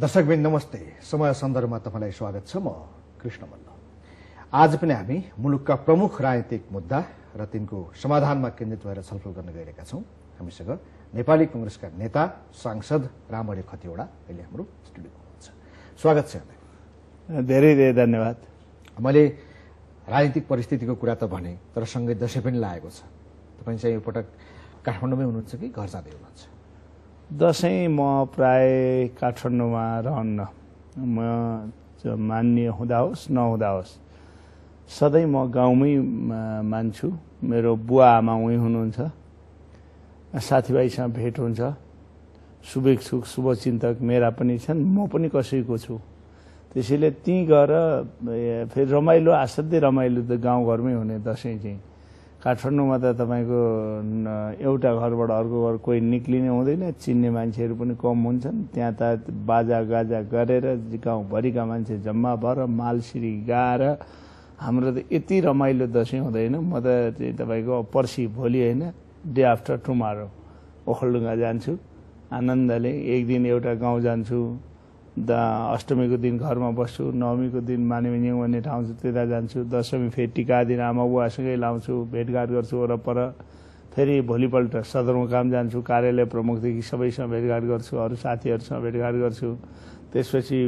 दर्शकबिन नमस्ते समय सन्दर्भमा तपाईँलाई स्वागत छ म कृष्ण मल्ल आज पनि हामी मुलुकका प्रमुख राजनीतिक मुद्दा र तिनको समाधानमा केन्द्रित भएर छलफल गर्न गइरहेका छौँ हामीसँग नेपाली कंग्रेसका नेता सांसद रामहरि खतिवड़ा अहिले हाम्रो स्टुडियोमा हुनुहुन्छ स्वागत छ धेरै धेरै धन्यवाद मैले राजनीतिक परिस्थितिको कुरा त भने तर सँगै दसैँ पनि लागेको छ तपाईँ चाहिँ यो पटक काठमाडौँमै हुनुहुन्छ कि घर जाँदै हुनुहुन्छ दसैँ म प्राय काठमाडौँमा रहन्न म मान्य हुँदा होस् नहुँदा होस् सधैँ म गाउँमै मान्छु मेरो बुवा आमा उहीँ हुनुहुन्छ साथीभाइसँग भेट हुन्छ शुभेच्छुक शुभचिन्तक मेरा पनि छन् म पनि कसैको छु त्यसैले त्यहीँ गएर फेरि रमाइलो असाध्यै रमाइलो त गाउँघरमै हुने दसैँ चाहिँ काठमाडौँमा त तपाईँको एउटा घरबाट अर्को घर कोही निक्लिने हुँदैन चिन्ने मान्छेहरू पनि कम हुन्छन् त्यहाँ त बाजा गाजा गरेर गाउँभरिका मान्छे जम्मा भएर मालसिरी गाएर हाम्रो त यति रमाइलो दसैँ हुँदैन म त तपाईँको पर्सि भोलि होइन डे आफ्टर टुमारो ओखलडुङ्गा जान्छु आनन्दले एक दिन एउटा गाउँ जान्छु दा अष्टमीको दिन घरमा बस्छु नवमीको दिन मानेमिन्याङ भन्ने ठाउँ छ त्यता जान्छु दशमी फेरि टिका दिन आमा बुवासँगै लाउँछु भेटघाट गर्छु वरपर फेरि भोलिपल्ट सदरमुकाम जान्छु कार्यालय प्रमुखदेखि सबैसँग भेटघाट गर्छु अरू साथीहरूसँग भेटघाट गर्छु त्यसपछि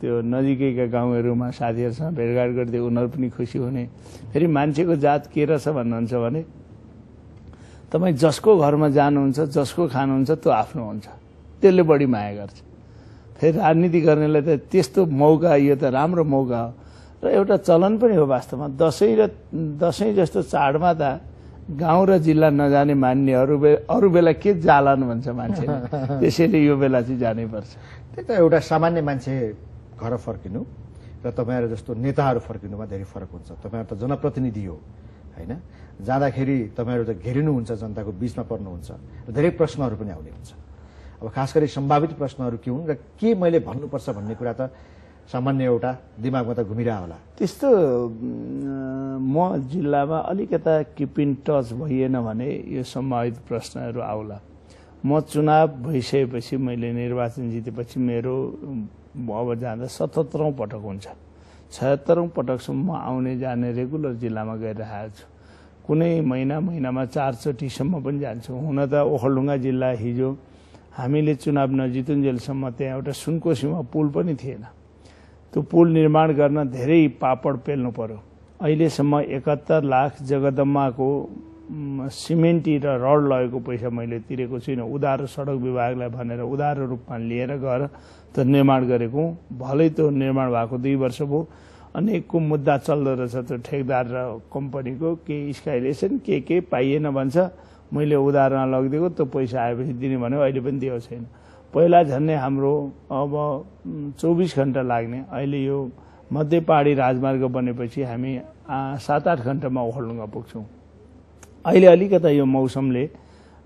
त्यो नजिकैका गाउँहरूमा साथीहरूसँग भेटघाट गरिदियो उनीहरू पनि खुसी हुने फेरि मान्छेको जात के रहेछ भन्नुहुन्छ भने तपाईँ जसको घरमा जानुहुन्छ जसको खानुहुन्छ त्यो आफ्नो हुन्छ त्यसले बढी माया गर्छ फेरि राजनीति गर्नेलाई त त्यस्तो मौका यो त राम्रो मौका हो र एउटा चलन पनि हो वास्तवमा दसैँ र दसैँ जस्तो चाडमा त गाउँ र जिल्ला नजाने मान्ने अरू बे अरू बेला के जालन भन्छ मान्छे त्यसैले यो बेला चाहिँ जानैपर्छ त्यही त एउटा सामान्य मान्छे घर फर्किनु र तपाईँहरू जस्तो नेताहरू फर्किनुमा धेरै फरक हुन्छ तपाईँहरू त जनप्रतिनिधि हो होइन जाँदाखेरि तपाईँहरू त घेरिनुहुन्छ जनताको बिचमा पर्नुहुन्छ धेरै प्रश्नहरू पनि आउने हुन्छ अब खास गरी सम्भावित प्रश्नहरू के हुन् र के मैले भन्नुपर्छ भन्ने कुरा त सामान्य एउटा दिमागमा त घुमिरह होला त्यस्तो म जिल्लामा अलिकता इन टच भइएन भने यो सम्भावित प्रश्नहरू आउला म चुनाव भइसकेपछि मैले निर्वाचन जितेपछि मेरो अब जाँदा सतहत्तरौँ पटक हुन्छ छयत्तरौँ पटकसम्म म आउने जाने रेगुलर जिल्लामा गइरहेको छु कुनै महिना महिनामा चारचोटिसम्म पनि जान्छु हुन त ओखलढुङ्गा जिल्ला हिजो हामीले चुनाव नजितुन्जेलसम्म त्यहाँ एउटा सुनकोसीमा पुल पनि थिएन त्यो पुल निर्माण गर्न धेरै पापड पेल्नु पर्यो अहिलेसम्म एकहत्तर लाख जगदम्माको सिमेन्टी र रड लगेको पैसा मैले तिरेको छुइनँ उधारो सडक विभागलाई भनेर उधारो रूपमा लिएर गएर त निर्माण गरेको भलै त्यो निर्माण भएको दुई वर्ष भयो अनेकको मुद्दा चल्दो रहेछ त्यो ठेकदार र कम्पनीको केही स्काइलेसन के के पाइएन भन्छ मैले उदाहरण लगिदिएको त्यो पैसा आएपछि दिने भने अहिले पनि दिएको छैन पहिला झन्डै हाम्रो अब चौबिस घन्टा लाग्ने अहिले यो मध्य पहाडी राजमार्ग बनेपछि हामी सात आठ घन्टामा ओखलडुङ्गा पुग्छौँ अहिले अलिकता यो मौसमले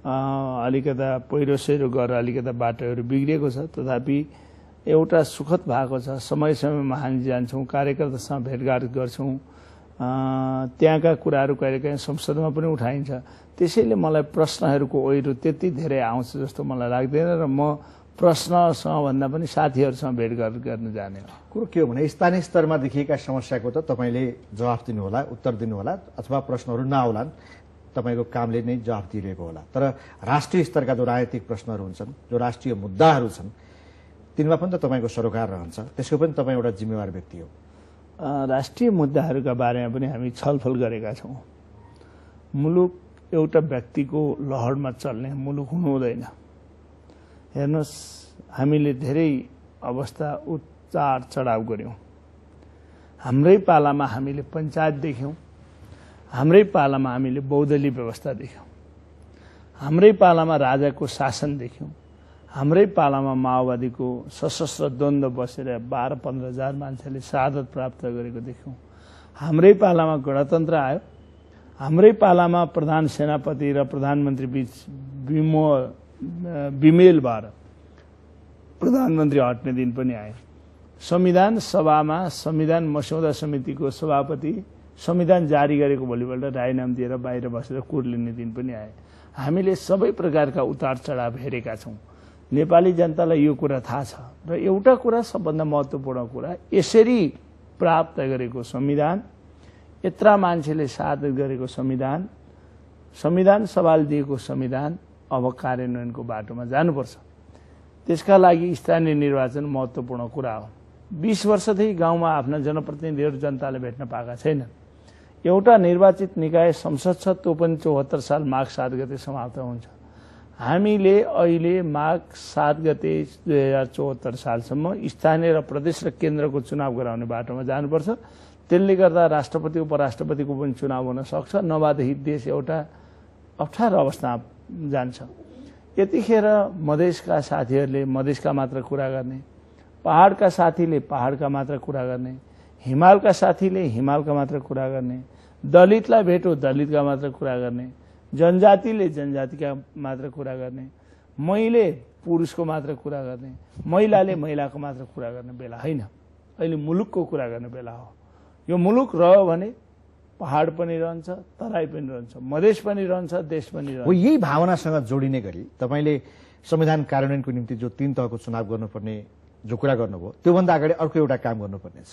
अलिकता पहिरो सहिरो गरेर अलिकता बाटोहरू बिग्रिएको छ तथापि एउटा सुखद भएको छ समय समयमा हामी जान्छौँ कार्यकर्तासँग भेटघाट गर्छौँ त्यहाँका कुराहरू कहिलेकाहीँ संसदमा पनि उठाइन्छ त्यसैले मलाई प्रश्नहरूको ओहिरो त्यति धेरै आउँछ जस्तो मलाई लाग्दैन र म प्रश्नसँग भन्दा पनि साथीहरूसँग भेट गर्न जाने हो कुरो के हो भने स्थानीय स्तरमा देखिएका समस्याको त तपाईँले जवाफ दिनुहोला उत्तर दिनुहोला अथवा प्रश्नहरू नआउलान् तपाईँको कामले नै जवाफ दिइरहेको होला तर राष्ट्रिय स्तरका जो राजनीतिक प्रश्नहरू हुन्छन् जो राष्ट्रिय मुद्दाहरू छन् तिनमा पनि त तपाईँको सरोकार रहन्छ त्यसको पनि तपाईँ एउटा जिम्मेवार व्यक्ति हो राष्ट्रिय मुद्दाहरूका बारेमा पनि हामी छलफल गरेका छौँ मुलुक एउटा व्यक्तिको लहरमा चल्ने मुलुक हुनु हुँदैन हेर्नुहोस् हामीले धेरै अवस्था उच्चार चढाव गऱ्यौँ हाम्रै पालामा हामीले पञ्चायत देख्यौँ हाम्रै पालामा हामीले बौद्धली व्यवस्था देख्यौँ हाम्रै पालामा राजाको शासन देख्यौँ हाम्रै पालामा माओवादीको सशस्त्र द्वन्द्व बसेर बाह्र पन्ध्र हजार मान्छेले सादत प्राप्त गरेको देख्यौँ हाम्रै पालामा गणतन्त्र आयो हाम्रै पालामा प्रधान सेनापति र प्रधानमन्त्री बीच विमो विमेल भएर प्रधानमन्त्री हट्ने दिन पनि आयो संविधान सभामा संविधान मस्यौदा समितिको सभापति संविधान जारी गरेको भोलिपल्ट राजीनाम दिएर बाहिर बसेर लिने दिन पनि आए हामीले सबै प्रकारका उतार चढाव हेरेका छौँ नेपाली जनतालाई यो कुरा थाहा छ र एउटा कुरा सबभन्दा महत्त्वपूर्ण कुरा यसरी प्राप्त गरेको संविधान यत्र मान्छेले साथ गरेको संविधान संविधान सवाल दिएको संविधान अब कार्यान्वयनको बाटोमा जानुपर्छ त्यसका लागि स्थानीय निर्वाचन महत्त्वपूर्ण कुरा हो बिस वर्षदेखि गाउँमा आफ्ना जनप्रतिनिधिहरू जनताले भेट्न पाएका छैनन् एउटा निर्वाचित निकाय संसद छ त्यो पनि चौहत्तर साल माघ सात गते समाप्त हुन्छ हामीले अहिले माघ सात गते दुई हजार चौहत्तर सालसम्म स्थानीय र प्रदेश र केन्द्रको चुनाव गराउने बाटोमा जानुपर्छ त्यसले गर्दा राष्ट्रपति उपराष्ट्रपतिको पनि चुनाव हुन सक्छ नभएदेखि देश एउटा अप्ठ्यारो अवस्थामा जान्छ यतिखेर मधेसका साथीहरूले मधेसका मात्र कुरा गर्ने पहाडका साथीले पहाडका मात्र कुरा गर्ने हिमालका साथीले हिमालका मात्र कुरा गर्ने दलितलाई भेटो दलितका मात्र कुरा गर्ने जनजातिले जनजातिका मात्र कुरा गर्ने मैले पुरुषको मात्र कुरा गर्ने महिलाले महिलाको मात्र कुरा गर्ने बेला होइन अहिले मुलुकको कुरा गर्ने बेला हो यो मुलुक रह्यो भने पहाड पनि रहन्छ तराई पनि रहन्छ मधेस पनि रहन्छ देश पनि रहन्छ यही भावनासँग जोडिने गरी तपाईँले संविधान कार्यान्वयनको निम्ति जो तीन तहको चुनाव गर्नुपर्ने जो कुरा गर्नुभयो त्योभन्दा अगाडि अर्को एउटा काम गर्नुपर्नेछ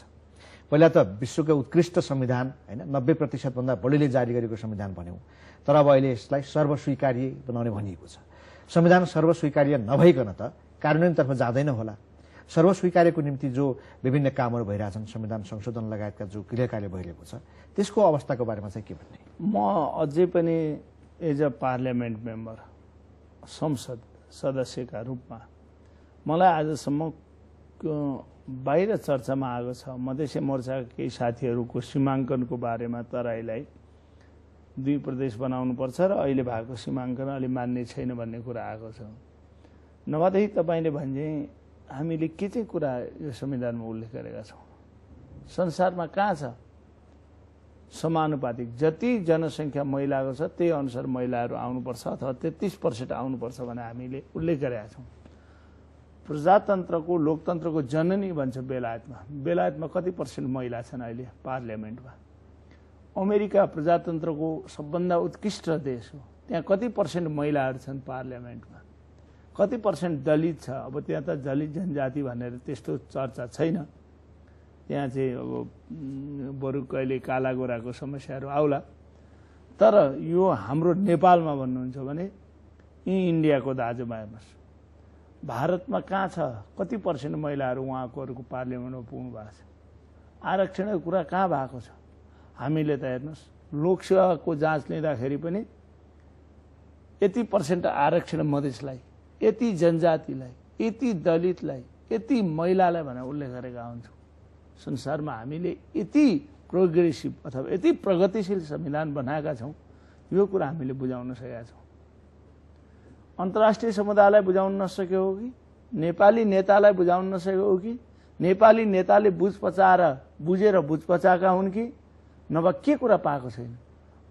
पहिला त विश्वकै उत्कृष्ट संविधान होइन नब्बे प्रतिशतभन्दा बढीले जारी गरेको संविधान भन्यौँ तर अब अहिले यसलाई सर्वस्वीकार्य बनाउने भनिएको छ संविधान सर्वस्वीकार्य नभइकन त कार्यान्वयनतर्फ जाँदैन होला सर्वस्वीकार्यको निम्ति जो विभिन्न कामहरू भइरहेछन् संविधान संशोधन लगायतका जो गृह कार्य भइरहेको छ त्यसको अवस्थाको बारेमा चाहिँ के भन्ने म अझै पनि एज अ पार्लियामेन्ट मेम्बर संसद सदस्यका रूपमा मलाई आजसम्म बाहिर चर्चामा आएको छ मधेसी मोर्चाका केही साथीहरूको सीमाङ्कनको बारेमा तराईलाई दुई प्रदेश बनाउनुपर्छ र अहिले भएको सीमाङ्कन अलि मान्ने छैन भन्ने कुरा आएको छ नभएदेखि तपाईँले भन्जे हामीले के चाहिँ कुरा यो संविधानमा उल्लेख गरेका छौँ संसारमा कहाँ छ समानुपातिक जति जनसङ्ख्या महिलाको छ त्यही अनुसार महिलाहरू आउनुपर्छ अथवा तेत्तिस पर्सेन्ट आउनुपर्छ भनेर हामीले उल्लेख गरेका छौँ प्रजातन्त्रको लोकतन्त्रको जननी भन्छ बेलायतमा बेलायतमा कति पर्सेन्ट महिला छन् अहिले पार्लियामेन्टमा अमेरिका प्रजातन्त्रको सबभन्दा उत्कृष्ट देश हो त्यहाँ कति पर्सेन्ट महिलाहरू छन् पार्लियामेन्टमा कति पर्सेन्ट दलित छ अब त्यहाँ त दलित जनजाति भनेर त्यस्तो चर्चा छैन त्यहाँ चाहिँ अब बरु कहिले गोराको समस्याहरू आउला तर यो हाम्रो नेपालमा भन्नुहुन्छ भने यी इन्डियाको दाजुमा हेर्नुहोस् भारतमा कहाँ छ कति पर्सेन्ट महिलाहरू उहाँकोहरूको पार्लियामेन्टमा पुग्नु भएको छ आरक्षणको कुरा कहाँ भएको छ हामीले त हेर्नुहोस् लोकसेवाको जाँच लिँदाखेरि पनि यति पर्सेन्ट आरक्षण मधेसलाई यति जनजातिलाई यति दलितलाई यति महिलालाई भनेर उल्लेख गरेका हुन्छौँ संसारमा हामीले यति प्रोग्रेसिभ अथवा यति प्रगतिशील संविधान बनाएका छौँ यो कुरा हामीले बुझाउन सकेका छौँ अन्तर्राष्ट्रिय समुदायलाई बुझाउन नसक्यो हो कि नेपाली नेतालाई बुझाउन नसक्यो हो कि नेपाली नेताले बुझ पचाएर बुझेर बुझ पचाएका हुन् कि नभए के कुरा पाएको छैन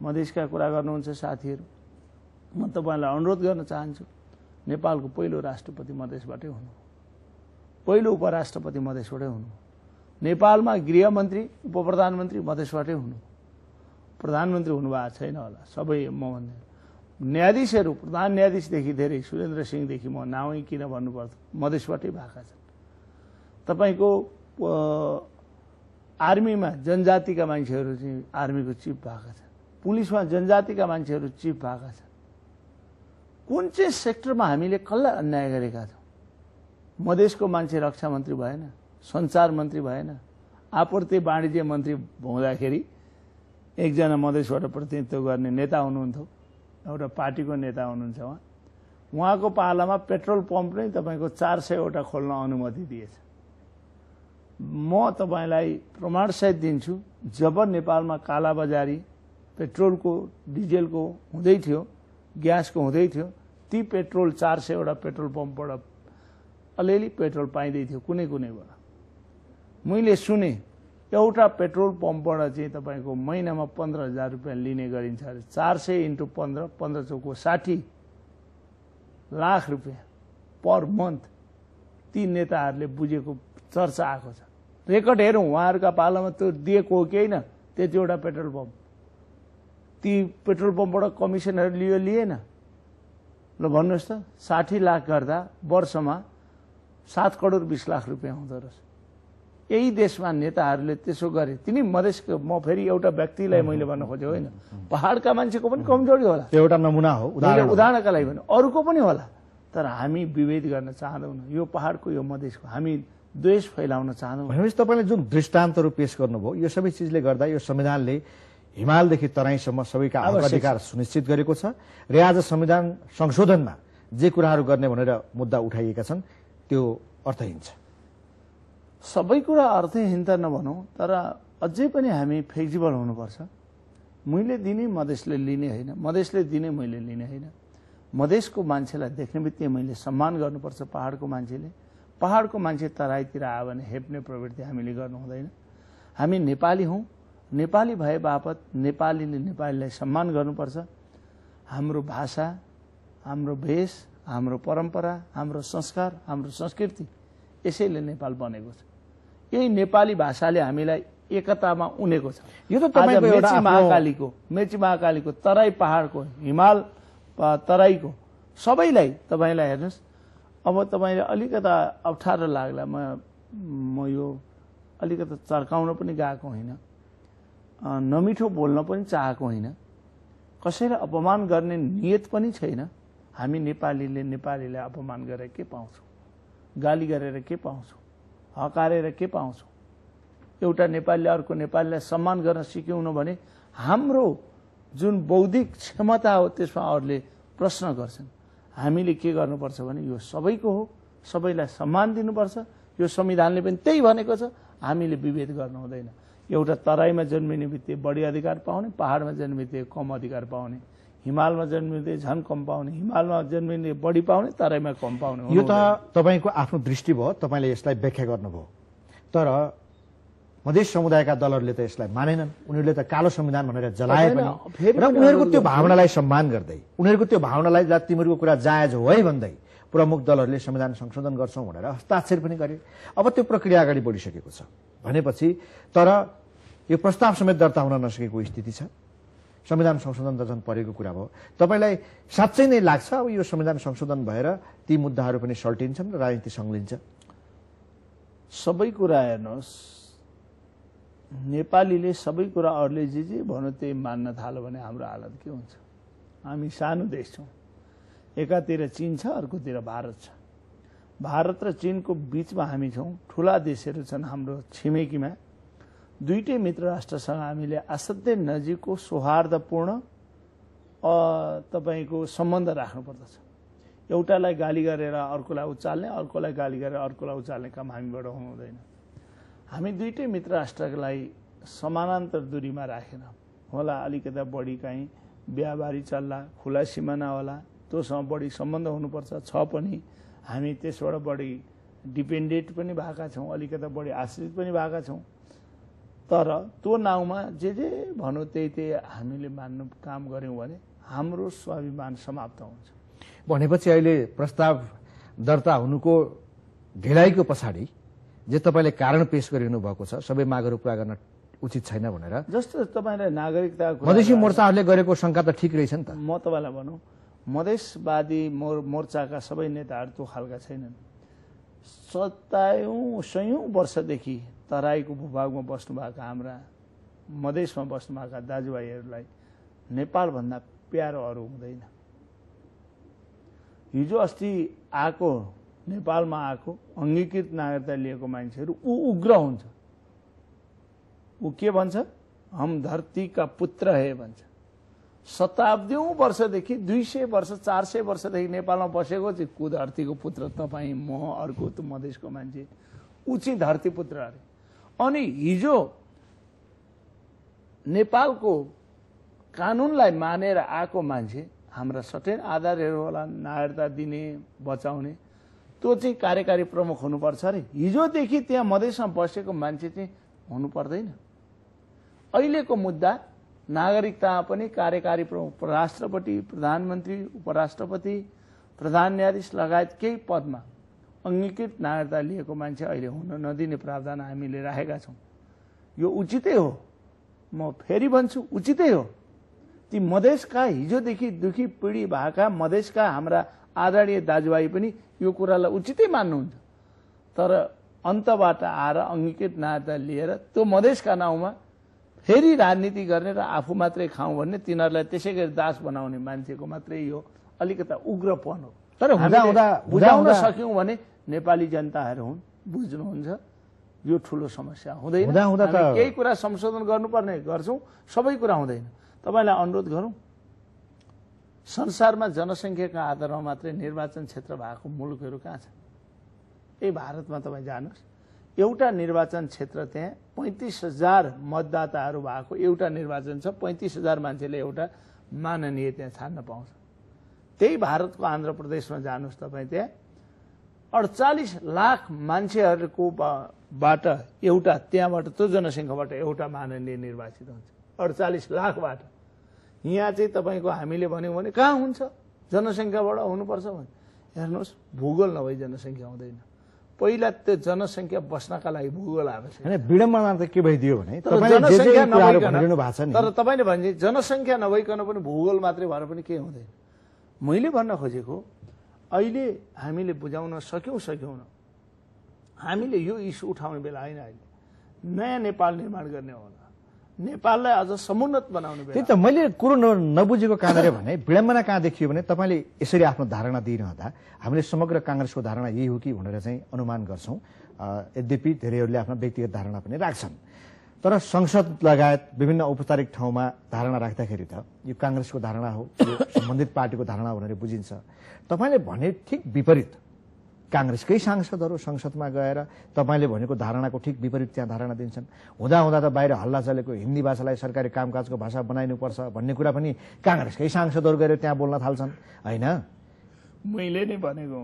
मधेसका कुरा गर्नुहुन्छ साथीहरू म तपाईँलाई अनुरोध गर्न चाहन्छु नेपालको पहिलो राष्ट्रपति मधेसबाटै हुनु पहिलो उपराष्ट्रपति मधेसबाटै हुनु नेपालमा गृहमन्त्री उप प्रधानमन्त्री मधेसबाटै हुनु प्रधानमन्त्री हुनुभएको छैन होला सबै म भन्दै न्यायाधीशहरू प्रधान न्यायाधीशदेखि धेरै सुरेन्द्र सिंहदेखि म नाउँ किन भन्नुपर्छ मधेसबाटै भएका छन् तपाईँको आर्मीमा जनजातिका मान्छेहरू चाहिँ आर्मीको चिफ भएका छन् पुलिसमा जनजातिका मान्छेहरू चिफ भएका छन् कुन चाहिँ सेक्टरमा हामीले कसलाई अन्याय गरेका छौँ मधेसको मान्छे रक्षा मन्त्री भएन संचार मन्त्री भएन आपूर्ति वाणिज्य मन्त्री हुँदाखेरि एकजना मधेसबाट प्रतिनिधित्व गर्ने नेता हुनुहुन्थ्यो एउटा पार्टीको नेता हुनुहुन्छ उहाँ उहाँको पालामा पेट्रोल पम्प नै तपाईँको चार सयवटा खोल्न अनुमति दिएछ म तपाईँलाई प्रमाणसहित दिन्छु जब नेपालमा कालाबजारी पेट्रोलको डिजेलको हुँदै थियो ग्यासको हुँदै थियो ती पेट्रोल चार सयवटा पेट्रोल पम्पबाट अलिअलि पेट्रोल पाइँदै थियो कुनै कुनैबाट मैले सुने एउटा पेट्रोल पम्पबाट चाहिँ तपाईँको महिनामा पन्ध्र हजार रुपियाँ लिने गरिन्छ अरे चार सय इन्टु पन्ध्र पन्ध्र चौको साठी लाख रुपियाँ पर मन्थ ती नेताहरूले बुझेको चर्चा आएको छ रेकर्ड हेरौँ उहाँहरूका पालामा त्यो दिएको हो कि होइन त्यतिवटा पेट्रोल पम्प ती पेट्रोल पम्पबाट कमिसनहरू लियो लिएन ल भन्नुहोस् त साठी लाख गर्दा वर्षमा सात करोड बिस लाख रुपियाँ हुँदो रहेछ यही देशमा नेताहरूले त्यसो गरे तिनी मधेसको म फेरि एउटा व्यक्तिलाई मैले भन्न खोजेँ होइन पहाडका मान्छेको पनि कमजोरी होला एउटा नमुना हो उदाहरणका लागि भने अरूको पनि होला तर हामी विभेद गर्न चाहँदैनौँ यो पहाडको यो मधेसको हामी द्वेष फैलाउन चाहँदैनौँ भनेपछि तपाईँले जुन दृष्टान्तहरू पेश गर्नुभयो यो सबै चिजले गर्दा यो संविधानले हिमालदेखि तराईसम्म सबैका अधिकार सुनिश्चित गरेको छ र आज संविधान संशोधनमा जे कुराहरू गर्ने भनेर मुद्दा उठाइएका छन् त्यो अर्थहीन छ सबै कुरा अर्थहीनता त नभनौँ तर अझै पनि हामी फ्लेक्जिबल हुनुपर्छ मैले दिने मधेसले लिने होइन मधेसले दिने मैले लिने होइन मधेसको मान्छेलाई देख्ने बित्तिकै मैले सम्मान गर्नुपर्छ पहाड़को मान्छेले पहाड़को मान्छे तराईतिर आयो भने हेप्ने प्रवृत्ति हामीले गर्नु हुँदैन हामी नेपाली हौँ नेपाली भए बापत नेपालीले नेपालीलाई सम्मान गर्नुपर्छ हाम्रो भाषा हाम्रो भेष हाम्रो परम्परा हाम्रो संस्कार हाम्रो संस्कृति यसैले नेपाल बनेको छ यही नेपाली भाषाले हामीलाई एकतामा उनेको छ यो त मेची महाकालीको मेची महाकालीको तराई पहाडको हिमाल तराईको सबैलाई तपाईँलाई हेर्नुहोस् अब तपाईँले अलिकता अप्ठ्यारो लाग्ला म म यो अलिकता चर्काउन पनि गएको होइन नमिठो बोल्न पनि चाहेको होइन कसैलाई अपमान गर्ने नियत पनि छैन हामी नेपालीले नेपालीलाई अपमान गरेर के पाउँछौँ गाली गरेर के पाउँछौँ हकारेर के पाउँछौँ एउटा नेपालीले अर्को नेपालीलाई सम्मान गर्न सिक्यौँ भने हाम्रो जुन बौद्धिक क्षमता हो त्यसमा अरूले प्रश्न गर्छन् हामीले के गर्नुपर्छ भने यो सबैको हो सबैलाई सम्मान दिनुपर्छ यो संविधानले पनि त्यही भनेको छ हामीले विभेद गर्नु हुँदैन एउटा तराईमा जन्मिने बित्तिकै बढी अधिकार पाउने पहाड़मा जन्मिने कम अधिकार पाउने हिमालमा जन्मिँदै झन् कम पाउने हिमालमा जन्मिने बढी पाउने तराईमा कम पाउने यो त तपाईँको आफ्नो दृष्टि भयो तपाईँले यसलाई व्याख्या गर्नुभयो तर मधेस समुदायका दलहरूले त यसलाई मानेनन् उनीहरूले त कालो संविधान भनेर जलाए पनि र उनीहरूको त्यो भावनालाई सम्मान गर्दै उनीहरूको त्यो भावनालाई तिमीहरूको कुरा जायज हो है भन्दै प्रमुख दलहरूले संविधान संशोधन गर्छौँ भनेर हस्ताक्षर पनि गरे अब त्यो प्रक्रिया अगाडि बढिसकेको छ भनेपछि तर यो प्रस्ताव समेत दर्ता हुन नसकेको स्थिति छ संविधान संशोधन त झन् परेको कुरा भयो तपाईँलाई साँच्चै नै लाग्छ अब यो संविधान संशोधन भएर ती मुद्दाहरू पनि सल्टिन्छन् र राजनीति सङ्लिन्छ सबै कुरा हेर्नुहोस् नेपालीले सबै कुरा अरूले जे जे भनौँ त्यही मान्न थाल्यो भने हाम्रो हालत के हुन्छ हामी सानो देश छौँ एकातिर चिन छ अर्कोतिर भारत छ भारत र चिनको बिचमा हामी छौँ ठुला देशहरू छन् हाम्रो छिमेकीमा दुईटै मित्र राष्ट्रसँग हामीले असाध्यै नजिकको सौहार्दपूर्ण तपाईँको सम्बन्ध राख्नुपर्दछ एउटालाई गाली गरेर अर्कोलाई उचाल्ने अर्कोलाई गाली गरेर अर्कोलाई उचाल्ने काम हामीबाट हुनु हुँदैन हामी दुइटै मित्र राष्ट्रलाई समानान्तर दूरीमा राखेन होला अलिकता बढी काहीँ बिहाबारी चल्ला खुला सिमाना होला त्योसँग बढी सम्बन्ध हुनुपर्छ छ पनि हामी त्यसबाट बढी डिपेन्डेन्ट पनि भएका छौँ अलिकता बढी आश्रित पनि भएका छौँ तर त्यो नाउँमा जे जे भनौँ त्यही त्यही हामीले मान्नु काम गऱ्यौँ भने हाम्रो स्वाभिमान समाप्त हुन्छ भनेपछि अहिले प्रस्ताव दर्ता हुनुको ढिलाइको पछाडि जे तपाईँले कारण पेश गरिनु भएको छ सबै मागहरू पुरा गर्न उचित छैन भनेर जस्तो तपाईँलाई नागरिकता मधेसी मोर्चाहरूले गरेको शङ्का त ठिक रहेछ नि त म तपाईँलाई भनौँ मधेसवादी मोर्चाका सबै नेताहरू त्यो खालका छैनन् सतायौँ सयौँ वर्षदेखि तराईको भूभागमा बस्नुभएको हाम्रा मधेसमा बस्नुभएका दाजुभाइहरूलाई नेपालभन्दा प्यारो अरू हुँदैन हिजो अस्ति आएको नेपालमा आएको अङ्गीकृत नागरिकता लिएको मान्छेहरू ऊ उग्र हुन्छ ऊ के भन्छ हम धरतीका पुत्र हे भन्छ शताब्दी वर्षदेखि दुई सय वर्ष चार सय वर्षदेखि नेपालमा बसेको चाहिँ कु धरतीको पुत्र तपाईँ म अर्को त मधेसको मान्छे ऊ चाहिँ धरती पुत्र अरे अनि हिजो नेपालको कानुनलाई मानेर आएको मान्छे हाम्रा सठेन आधारहरू होला नागरिकता दिने बचाउने त्यो चाहिँ कार्यकारी प्रमुख हुनुपर्छ अरे हिजोदेखि त्यहाँ मधेसमा बसेको मान्छे चाहिँ हुनु पर्दैन अहिलेको मुद्दा नागरिकता पनि कार्यकारी प्रमुख राष्ट्रपति प्रधानमन्त्री उपराष्ट्रपति प्रधान न्यायाधीश लगायत केही पदमा अङ्गीकृत नागरिकता लिएको मान्छे अहिले हुन नदिने प्रावधान हामीले राखेका छौँ यो उचितै हो म फेरि भन्छु उचितै हो ती मधेसका हिजोदेखि दुखी पीडित भएका मधेसका हाम्रा आदरणीय दाजुभाइ पनि यो कुरालाई उचितै मान्नुहुन्छ तर अन्तबाट आएर अङ्गीकृत नागरिकता लिएर त्यो मधेसका नाउँमा फेरि राजनीति गर्ने र आफू मात्रै खाउँ भन्ने तिनीहरूलाई त्यसै गरी दास बनाउने मान्छेको मात्रै यो अलिकता उग्रपन हो तर हुँदा बुझाउन सक्यौँ भने नेपाली जनताहरू हुन् बुझ्नुहुन्छ यो ठुलो समस्या हुँदैन केही कुरा संशोधन गर्नुपर्ने गर्छौँ सबै कुरा हुँदैन तपाईँलाई अनुरोध गरौँ संसारमा जनसङ्ख्याका आधारमा मात्रै निर्वाचन क्षेत्र भएको मुलुकहरू कहाँ छ ए भारतमा तपाईँ जानुहोस् एउटा निर्वाचन क्षेत्र त्यहाँ पैँतिस हजार मतदाताहरू भएको एउटा निर्वाचन छ पैँतिस हजार मान्छेले एउटा माननीय त्यहाँ छान्न पाउँछ त्यही भारतको आन्ध्र प्रदेशमा जानुहोस् तपाईँ त्यहाँ अडचालिस लाख मान्छेहरूको बाट एउटा त्यहाँबाट त्यो जनसङ्ख्याबाट एउटा माननीय निर्वाचित हुन्छ अडचालिस लाखबाट यहाँ चाहिँ तपाईँको हामीले भन्यौँ भने कहाँ हुन्छ जनसङ्ख्याबाट हुनुपर्छ भने हेर्नुहोस् भूगोल नभई जनसङ्ख्या हुँदैन पहिला त्यो जनसङ्ख्या बस्नका लागि भूगोल आवश्यक विडम्बना त के भइदियो भने जनसङ्ख्या तर तपाईँले भने जनसङ्ख्या नभइकन पनि भूगोल मात्रै भएर पनि केही हुँदैन मैले भन्न खोजेको अहिले हामीले बुझाउन सक्यौँ सक्यौँ हामीले यो इस्यु उठाउने बेला होइन अहिले नयाँ नेपाल निर्माण गर्ने हो नेपाललाई अझ समुन्नत बनाउनु त्यही त मैले कुरो नबुझेको कहाँनिर भने विडम्बना कहाँ देखियो भने तपाईँले यसरी आफ्नो धारणा दिइरहँदा हामीले समग्र काङ्ग्रेसको धारणा यही हो कि भनेर चाहिँ अनुमान गर्छौँ यद्यपि धेरैहरूले आफ्नो व्यक्तिगत धारणा पनि राख्छन् तर संसद लगायत विभिन्न औपचारिक ठाउँमा धारणा राख्दाखेरि त यो काङ्ग्रेसको धारणा हो सम्बन्धित पार्टीको धारणा भनेर बुझिन्छ तपाईँले भने ठिक विपरीत काङ्ग्रेसकै सांसदहरू संसदमा गएर तपाईँले भनेको धारणाको ठिक विपरीत त्यहाँ धारणा दिन्छन् हुँदाहुँदा त बाहिर हल्ला चलेको हिन्दी भाषालाई सरकारी कामकाजको भाषा बनाइनुपर्छ भन्ने कुरा पनि काङ्ग्रेसकै सांसदहरू गएर त्यहाँ बोल्न थाल्छन् होइन मैले नै भनेको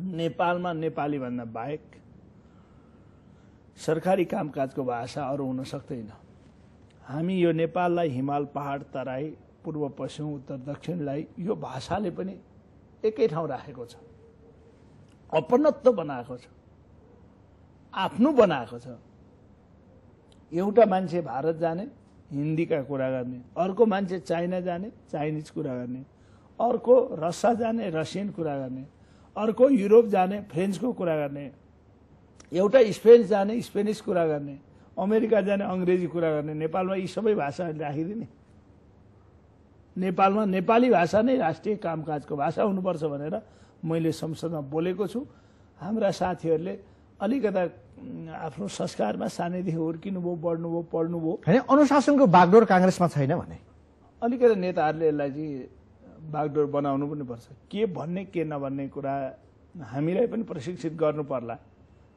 नेपालमा नेपालीभन्दा बाहेक सरकारी कामकाजको भाषा अरू हुन सक्दैन हामी यो नेपाललाई हिमाल पहाड तराई पूर्व पश्चिम उत्तर दक्षिणलाई यो भाषाले पनि एकै ठाउँ राखेको छ अपनत्व बनाएको छ आफ्नो बनाएको छ एउटा मान्छे भारत जाने हिन्दीका कुरा गर्ने अर्को मान्छे चाइना जाने चाइनिज कुरा गर्ने अर्को रसा जाने रसियन कुरा गर्ने अर्को युरोप जाने फ्रेन्चको कुरा गर्ने एउटा स्पेन जाने स्पेनिस कुरा गर्ने अमेरिका जाने अङ्ग्रेजी कुरा गर्ने नेपालमा यी सबै भाषाहरू राखिदिने नेपालमा नेपाली भाषा नै राष्ट्रिय कामकाजको भाषा हुनुपर्छ भनेर मैले संसदमा बोलेको छु हाम्रा साथीहरूले अलिकता आफ्नो संस्कारमा सानैदेखि हुर्किनुभयो बढ्नुभयो पढ्नुभयो होइन अनुशासनको बागडोर काङ्ग्रेसमा छैन भने अलिकति नेताहरूले यसलाई चाहिँ बागडोर बनाउनु पनि पर्छ के भन्ने के नभन्ने कुरा हामीलाई पनि प्रशिक्षित गर्नु पर्ला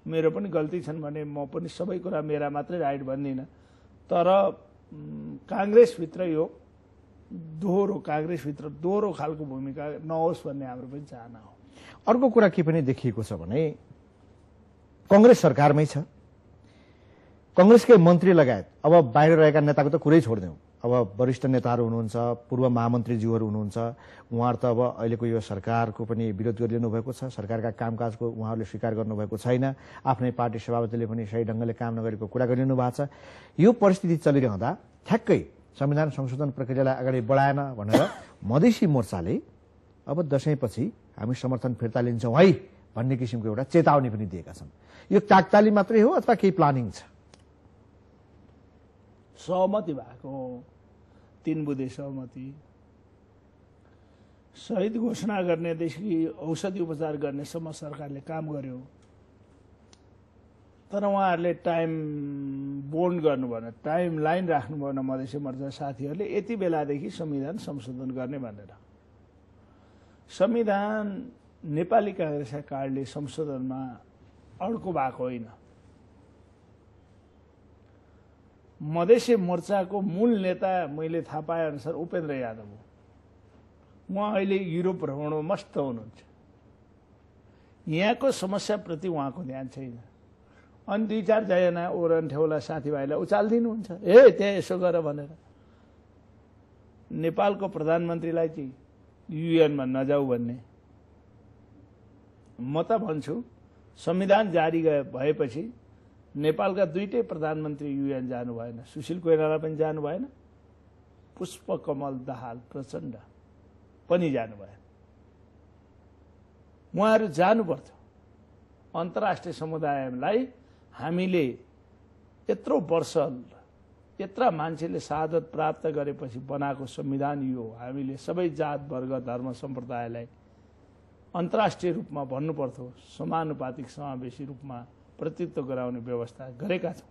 मेरो पनि गल्ती छन् भने म पनि सबै कुरा मेरा मात्रै राइट भन्दिनँ तर काङ्ग्रेसभित्र यो दोहोरो काङ्ग्रेसभित्र दोहोरो खालको भूमिका नहोस् भन्ने हाम्रो पनि चाहना हो अर्को कुरा के पनि देखिएको छ भने कंग्रेस सरकारमै छ कंग्रेसकै मन्त्री लगायत अब बाहिर रहेका नेताको त कुरै छोडिदिउँ अब वरिष्ठ नेताहरू हुनुहुन्छ पूर्व महामन्त्रीज्यूहरू हुनुहुन्छ उहाँहरू त अब अहिलेको यो सरकारको पनि विरोध गरिरहनु भएको छ सरकारका कामकाजको उहाँहरूले स्वीकार गर्नुभएको छैन आफ्नै पार्टी सभापतिले पनि सही ढङ्गले काम नगरेको कुरा गरिरहनु भएको छ यो परिस्थिति चलिरहँदा ठ्याक्कै संविधान संशोधन प्रक्रियालाई अगाडि बढाएन भनेर मधेसी मोर्चाले अब दसैँपछि हामी समर्थन फिर्ता लिन्छौँ है भन्ने किसिमको एउटा चेतावनी पनि दिएका छन् यो टाकताली मात्रै हो अथवा केही प्लानिङ छ सहमति भएको तिन बुधे सहमति सहित घोषणा गर्नेदेखि औषधि उपचार गर्नेसम्म सरकारले काम गर्यो तर उहाँहरूले टाइम बोन्ड गर्नु भएन टाइम लाइन राख्नु भएन मधेसी मर्जा साथीहरूले यति बेलादेखि संविधान संशोधन गर्ने भनेर संविधान नेपाली काङ्ग्रेस सरकारले संशोधनमा अड्को भएको होइन मधेसी मोर्चाको मूल नेता मैले थाहा अनुसार उपेन्द्र यादव हो उहाँ अहिले युरोप भ्रमणमा मस्त हुनुहुन्छ यहाँको समस्याप्रति उहाँको ध्यान छैन अनि दुई चारजना ओरन ठेउला साथीभाइलाई उचालिदिनुहुन्छ ए त्यहाँ यसो गर भनेर नेपालको प्रधानमन्त्रीलाई चाहिँ युएनमा नजाऊ भन्ने म त भन्छु संविधान जारी भएपछि नेपालका दुईटै प्रधानमन्त्री युएन जानु भएन सुशील कोइराला पनि जानु भएन पुष्पकमल दाहाल प्रचण्ड पनि जानु भएन उहाँहरू जानुपर्थ्यो अन्तर्राष्ट्रिय समुदायलाई हामीले यत्रो वर्ष यत्र मान्छेले सादत प्राप्त गरेपछि बनाएको संविधान यो हामीले सबै जात वर्ग धर्म सम्प्रदायलाई अन्तर्राष्ट्रिय रूपमा भन्नुपर्थ्यो समानुपातिक समावेशी रूपमा प्रतित्व गराउने व्यवस्था गरेका छौँ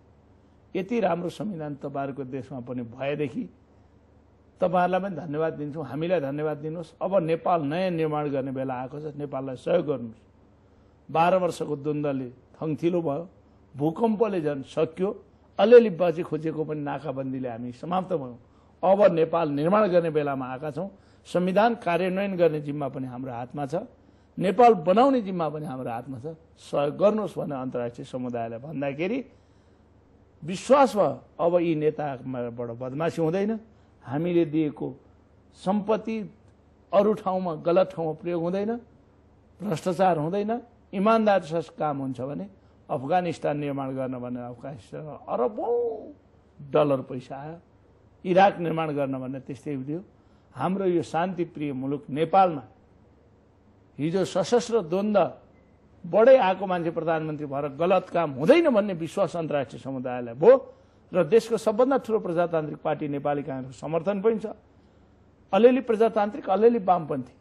यति राम्रो संविधान तपाईँहरूको देशमा पनि भएदेखि तपाईँहरूलाई पनि धन्यवाद दिन्छौँ हामीलाई धन्यवाद दिनुहोस् अब नेपाल नयाँ निर्माण गर्ने बेला आएको छ नेपाललाई सहयोग गर्नुहोस् बाह्र वर्षको द्वन्द्वले थङथिलो भयो भूकम्पले झन् सक्यो अलिअलि बचे खोजेको पनि नाकाबन्दीले हामी समाप्त भयौँ अब नेपाल निर्माण गर्ने बेलामा आएका छौँ संविधान कार्यान्वयन गर्ने जिम्मा पनि हाम्रो हातमा छ नेपाल बनाउने जिम्मा पनि हाम्रो हातमा छ सहयोग गर्नुहोस् भनेर अन्तर्राष्ट्रिय समुदायलाई भन्दाखेरि विश्वास भयो अब यी नेताबाट बदमासी हुँदैन हामीले दिएको सम्पत्ति अरू ठाउँमा गलत ठाउँमा प्रयोग हुँदैन भ्रष्टाचार हुँदैन इमान्दारसँग काम हुन्छ भने अफगानिस्तान निर्माण गर्न भनेर अफगानिस्तान अरबौँ डलर पैसा आयो इराक निर्माण गर्न भनेर त्यस्तै दियो हाम्रो यो शान्तिप्रिय मुलुक नेपालमा हिजो सशस्त्र द्वन्द बढै आएको मान्छे प्रधानमन्त्री भएर गलत काम हुँदैन भन्ने विश्वास अन्तर्राष्ट्रिय समुदायलाई भयो र देशको सबभन्दा ठुलो प्रजातान्त्रिक पार्टी नेपाली काङ्ग्रेसको समर्थन पनि छ अलिअलि प्रजातान्त्रिक अलिअलि वामपन्थी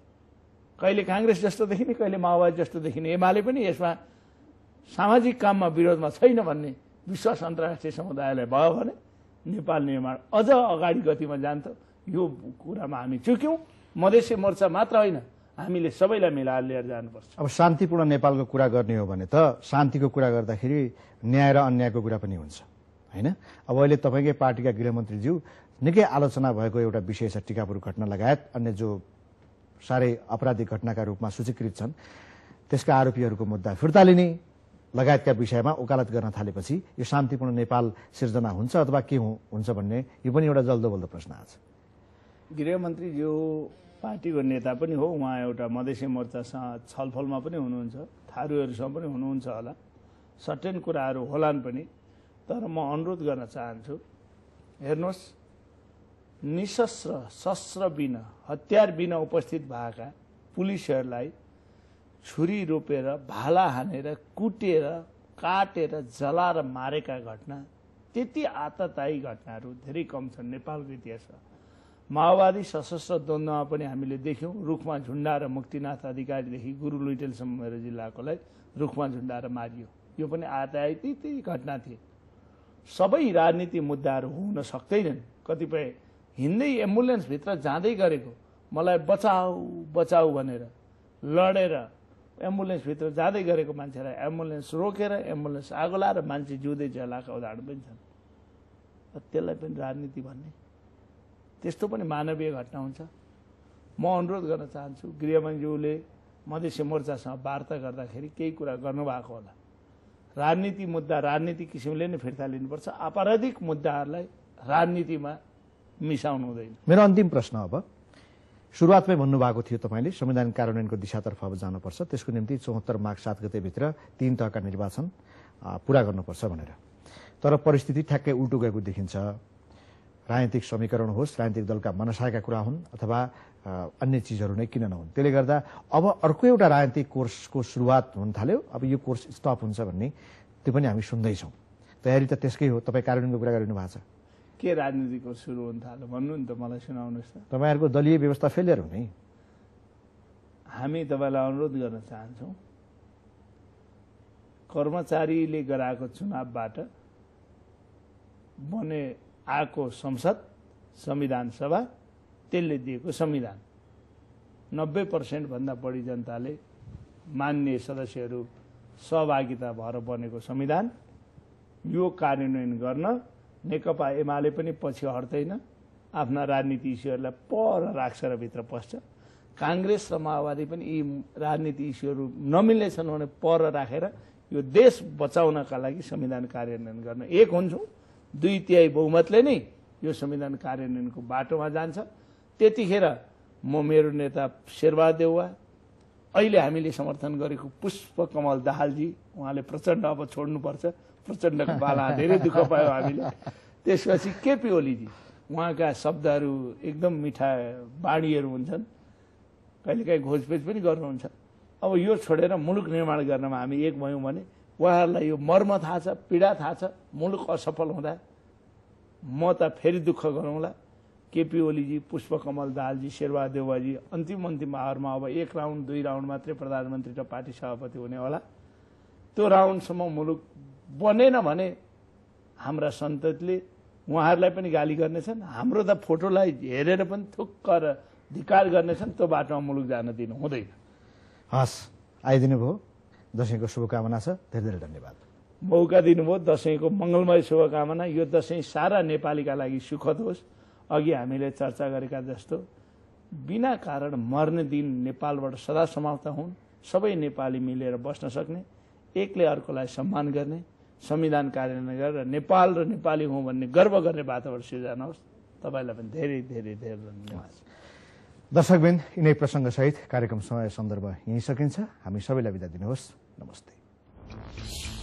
कहिले काङ्ग्रेस जस्तो देखिने कहिले माओवादी जस्तो देखिने एमाले पनि यसमा सामाजिक काममा विरोधमा छैन भन्ने विश्वास अन्तर्राष्ट्रिय समुदायलाई भयो भने नेपाल निर्माण अझ अगाडि गतिमा जान्छ यो कुरामा हामी चुक्यौँ मधेसी मोर्चा मात्र होइन हामीले सबैलाई मिलाएर लिएर जानुपर्छ अब शान्तिपूर्ण नेपालको कुरा गर्ने हो भने त शान्तिको कुरा गर्दाखेरि न्याय र अन्यायको कुरा पनि हुन्छ होइन अब अहिले तपाईँकै पार्टीका गृहमन्त्रीज्यू निकै आलोचना भएको एउटा विषय छ टिकापुर घटना लगायत अन्य जो साह्रै अपराधिक घटनाका रूपमा सूचीकृत छन् त्यसका आरोपीहरूको मुद्दा फिर्ता लिने लगायतका विषयमा उकालत गर्न थालेपछि यो शान्तिपूर्ण नेपाल सिर्जना हुन्छ अथवा के हुन्छ भन्ने यो पनि एउटा जल्दो बल्दो प्रश्न आज गृहमन्त्री जो पार्टीको नेता पनि हो उहाँ एउटा मधेसी मोर्चासँग छलफलमा पनि हुनुहुन्छ थारूहरूसँग पनि हुनुहुन्छ होला सर्टेन कुराहरू होलान् पनि तर म अनुरोध गर्न चाहन्छु हेर्नुहोस् निशस्त्र शस्त्र बिना हतियार बिना उपस्थित भएका पुलिसहरूलाई छुरी रोपेर भाला हानेर कुटेर काटेर जलाएर मारेका घटना त्यति आततायी घटनाहरू धेरै कम छन् नेपालको इतिहासमा माओवादी सशस्त्र द्वन्द्वमा पनि हामीले देख्यौँ रुखमा र मुक्तिनाथ अधिकारीदेखि गुरु लुइटेलसम्म मेरो जिल्लाकोलाई रुखमा र मारियो यो पनि आतयाती त्यही घटना थिए सबै राजनीति मुद्दाहरू हुन सक्दैनन् कतिपय हिँड्दै एम्बुलेन्सभित्र जाँदै गरेको मलाई बचाऊ बचाऊ भनेर लडेर एम्बुलेन्सभित्र जाँदै गरेको मान्छेलाई एम्बुलेन्स रोकेर एम्बुलेन्स आगो लाएर मान्छे जिउँदै जलाएको उदाहरण पनि छन् त्यसलाई पनि राजनीति भन्ने त्यस्तो पनि मानवीय घटना हुन्छ म अनुरोध गर्न चाहन्छु गृहमन्त्रीज्यूले मधेसी मोर्चासँग वार्ता गर्दाखेरि केही कुरा गर्नुभएको होला राजनीति मुद्दा राजनीति किसिमले नै फिर्ता लिनुपर्छ आपराधिक मुद्दाहरूलाई राजनीतिमा मिसाउनु हुँदैन मेरो अन्तिम प्रश्न अब शुरूआतमै भन्नुभएको थियो तपाईँले संविधान कार्यान्वयनको दिशातर्फ अब जानुपर्छ त्यसको निम्ति चौहत्तर माघ सात गतेभित्र तीन तहका निर्वाचन पूरा गर्नुपर्छ भनेर तर परिस्थिति ठ्याक्कै उल्टो गएको देखिन्छ राजनीतिक समीकरण होस् राजनीतिक दलका मनसाएका कुरा हुन् अथवा अन्य चिजहरू नै किन नहुन् त्यसले गर्दा अब अर्को एउटा राजनीतिक कोर्सको सुरुवात हुन थाल्यो अब यो कोर्स स्टप हुन्छ भन्ने त्यो पनि हामी सुन्दैछौँ तयारी त त्यसकै हो तपाईँ कार्यान्वयनको कुरा गरिनु भएको छ के राजनीतिको सुरु हुन थाल्यो भन्नु नि त मलाई सुनाउनुहोस् त तपाईँहरूको दलीय व्यवस्था फेलियर हुने हामी तपाईँलाई अनुरोध गर्न चाहन्छौँ कर्मचारीले गराएको चुनावबाट बने आएको संसद संविधान सभा त्यसले दिएको संविधान नब्बे पर्सेन्टभन्दा बढी जनताले मान्ने सदस्यहरू सहभागिता भएर बनेको संविधान यो कार्यान्वयन गर्न नेकपा एमाले पनि पछि हट्दैन आफ्ना राजनीति इस्युहरूलाई पर राख्छ र भित्र पस्छ काङ्ग्रेस र माओवादी पनि यी राजनीति इस्युहरू नमिल्नेछन् भने पर राखेर यो देश बचाउनका लागि संविधान कार्यान्वयन गर्न एक हुन्छौँ दुई तिहाई बहुमतले नै यो संविधान कार्यान्वयनको बाटोमा जान्छ त्यतिखेर म मेरो नेता देउवा अहिले हामीले समर्थन गरेको पुष्प कमल दाहालजी उहाँले प्रचण्ड अब छोड्नुपर्छ प्रचण्डको बाला धेरै दुःख पायो हामीले त्यसपछि केपी ओलीजी उहाँका शब्दहरू एकदम मिठा बाणीहरू हुन्छन् कहिलेकाहीँ घोचपेच पनि गर्नुहुन्छ अब यो छोडेर मुलुक निर्माण गर्नमा हामी एक भयौँ भने उहाँहरूलाई यो मर्म थाहा छ पीडा थाहा छ मुलुक असफल हुँदा म त फेरि दुःख गरौँला केपी ओलीजी पुष्पकमल दालजी शेरबहादुर देवाजी अन्तिम अन्तिम आवरमा अब एक राउन्ड दुई राउन्ड मात्रै प्रधानमन्त्री र पार्टी सभापति हुने होला त्यो राउन्डसम्म मुलुक बनेन भने हाम्रा सन्ततिले उहाँहरूलाई पनि गाली गर्नेछन् हाम्रो त फोटोलाई हेरेर पनि थुक्कर धिकार गर्नेछन् त्यो बाटोमा मुलुक जान दिनु हुँदैन हस् आइदिनु भयो दसैँको शुभकामना छ धेरै धेरै धन्यवाद मौका दिनुभयो दसैँको मङ्गलमय शुभकामना यो दसैँ सारा नेपालीका लागि सुखद होस् अघि हामीले चर्चा गरेका जस्तो बिना कारण मर्ने दिन नेपालबाट सदा समाप्त हुन् सबै नेपाली मिलेर बस्न सक्ने एकले अर्कोलाई सम्मान गर्ने संविधान कार्यान्वयन गरेर नेपाल र नेपाली हुँ भन्ने गर्व गर्ने वातावरण सिर्जना होस् तपाईँलाई पनि धेरै धेरै धेरै धन्यवाद दर्शकबिन यिनै प्रसङ्गसहित कार्यक्रम समय सन्दर्भ यहीँ सकिन्छ हामी सबैलाई बिदा दिनुहोस् नमस्ते